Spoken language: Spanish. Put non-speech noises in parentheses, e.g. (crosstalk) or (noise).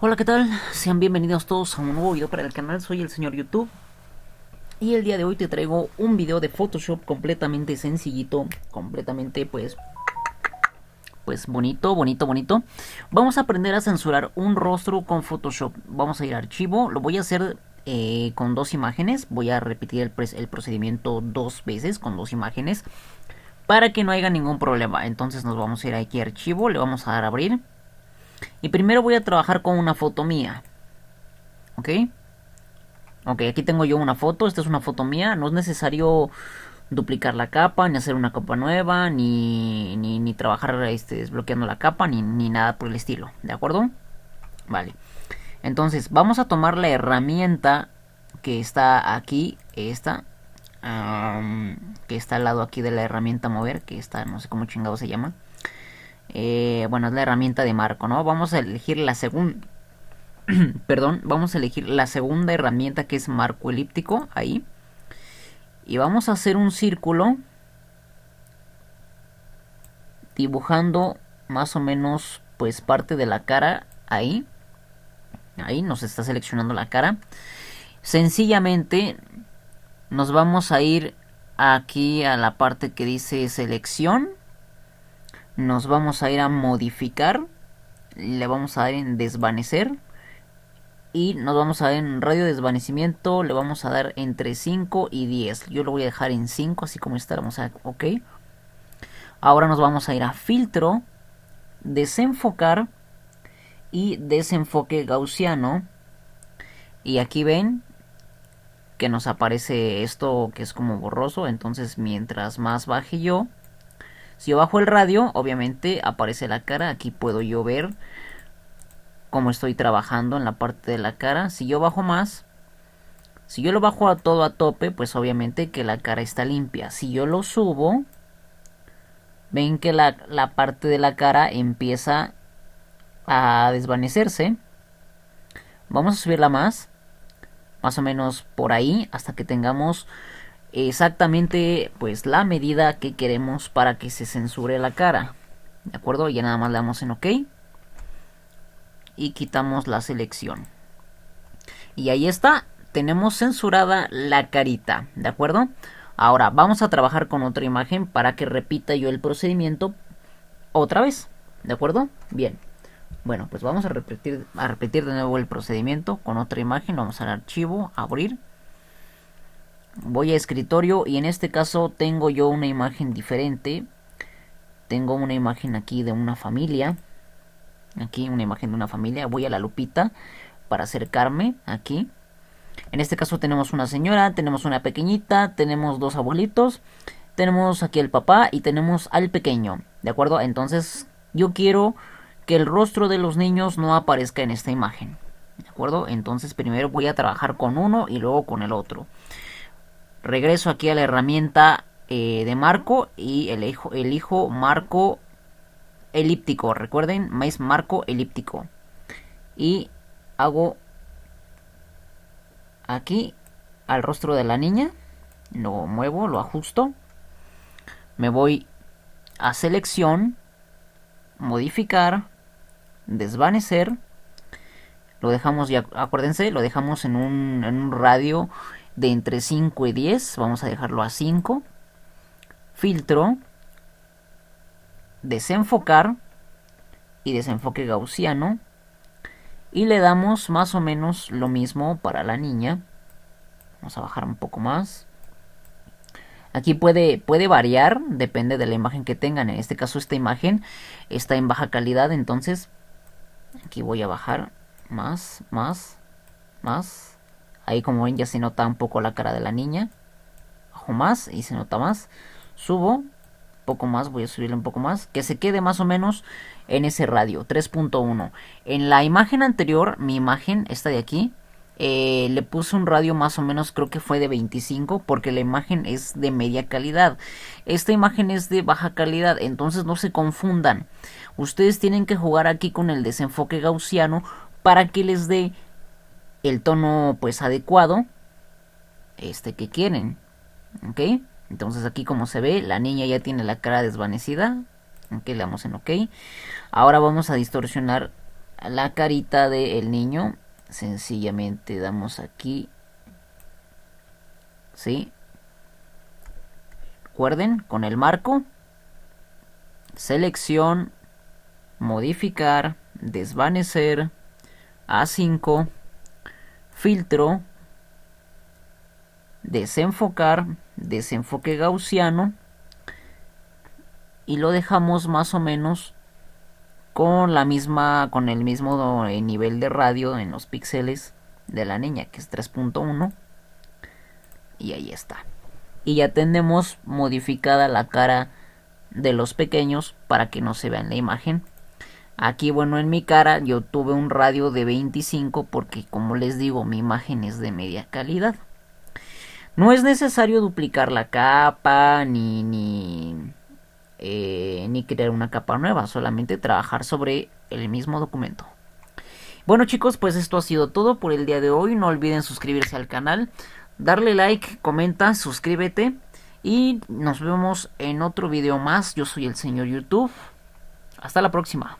Hola, ¿qué tal? Sean bienvenidos todos a un nuevo video para el canal. Soy el señor YouTube. Y el día de hoy te traigo un video de Photoshop completamente sencillito, completamente pues pues bonito, bonito, bonito. Vamos a aprender a censurar un rostro con Photoshop. Vamos a ir a archivo, lo voy a hacer eh, con dos imágenes. Voy a repetir el, el procedimiento dos veces con dos imágenes para que no haya ningún problema. Entonces nos vamos a ir aquí a archivo, le vamos a dar a abrir y primero voy a trabajar con una foto mía. ¿Ok? Ok, aquí tengo yo una foto. Esta es una foto mía. No es necesario duplicar la capa, ni hacer una capa nueva, ni, ni, trabajar este, desbloqueando la capa, ni, nada por el estilo. ¿De acuerdo? Vale. Entonces, vamos a tomar la herramienta que está aquí. Esta. que está al lado aquí de la herramienta mover. Que está, no sé cómo chingado se llama. Eh, bueno, es la herramienta de marco, ¿no? Vamos a elegir la segunda, (clears throat) perdón, vamos a elegir la segunda herramienta que es marco elíptico, ahí. Y vamos a hacer un círculo dibujando más o menos pues parte de la cara ahí. Ahí nos está seleccionando la cara. Sencillamente nos vamos a ir aquí a la parte que dice selección nos vamos a ir a modificar, le vamos a dar en desvanecer y nos vamos a dar en radio de desvanecimiento, le vamos a dar entre 5 y 10. Yo lo voy a dejar en 5, así como está, vamos a ok. Ahora nos vamos a ir a filtro, desenfocar y desenfoque gaussiano. Y aquí ven que nos aparece esto que es como borroso, entonces mientras más baje yo, si yo bajo el radio, obviamente aparece la cara. Aquí puedo yo ver cómo estoy trabajando en la parte de la cara. Si yo bajo más, si yo lo bajo a todo a tope, pues obviamente que la cara está limpia. Si yo lo subo, ven que la, la parte de la cara empieza a desvanecerse. Vamos a subirla más, más o menos por ahí, hasta que tengamos exactamente pues la medida que queremos para que se censure la cara. ¿De acuerdo? Ya nada más le damos en OK. Y quitamos la selección. Y ahí está. Tenemos censurada la carita. ¿De acuerdo? Ahora vamos a trabajar con otra imagen para que repita yo el procedimiento otra vez. ¿De acuerdo? Bien. Bueno, pues vamos a repetir, a repetir de nuevo el procedimiento con otra imagen. Vamos al archivo, abrir voy a escritorio y en este caso tengo yo una imagen diferente tengo una imagen aquí de una familia aquí una imagen de una familia voy a la lupita para acercarme aquí en este caso tenemos una señora tenemos una pequeñita tenemos dos abuelitos tenemos aquí el papá y tenemos al pequeño de acuerdo entonces yo quiero que el rostro de los niños no aparezca en esta imagen de acuerdo entonces primero voy a trabajar con uno y luego con el otro Regreso aquí a la herramienta eh, de marco y elijo, elijo marco elíptico. Recuerden, más marco elíptico. Y hago aquí al rostro de la niña. Lo muevo, lo ajusto. Me voy a selección, modificar, desvanecer. Lo dejamos, ya acuérdense, lo dejamos en un, en un radio de entre 5 y 10, vamos a dejarlo a 5, filtro, desenfocar y desenfoque gaussiano y le damos más o menos lo mismo para la niña. Vamos a bajar un poco más. Aquí puede, puede variar, depende de la imagen que tengan. En este caso esta imagen está en baja calidad, entonces aquí voy a bajar más, más, más, Ahí como ven ya se nota un poco la cara de la niña. Bajo más y se nota más. Subo poco más, voy a subirle un poco más, que se quede más o menos en ese radio, 3.1. En la imagen anterior, mi imagen, esta de aquí, eh, le puse un radio más o menos, creo que fue de 25, porque la imagen es de media calidad. Esta imagen es de baja calidad, entonces no se confundan. Ustedes tienen que jugar aquí con el desenfoque gaussiano para que les dé el tono pues adecuado este que quieren. ¿Ok? Entonces aquí como se ve, la niña ya tiene la cara desvanecida. Ok, le damos en ok. Ahora vamos a distorsionar la carita del niño. Sencillamente damos aquí. ¿Sí? Recuerden, con el marco. Selección. Modificar. Desvanecer. A5 filtro, desenfocar, desenfoque gaussiano y lo dejamos más o menos con la misma con el mismo nivel de radio en los píxeles de la niña que es 3.1 y ahí está y ya tenemos modificada la cara de los pequeños para que no se en la imagen Aquí, bueno, en mi cara yo tuve un radio de 25 porque, como les digo, mi imagen es de media calidad. No es necesario duplicar la capa ni, eh, ni, crear una capa nueva, solamente trabajar sobre el mismo documento. Bueno chicos, pues esto ha sido todo por el día de hoy. No olviden suscribirse al canal, darle like, comenta, suscríbete y nos vemos en otro video más. Yo soy el señor YouTube. Hasta la próxima.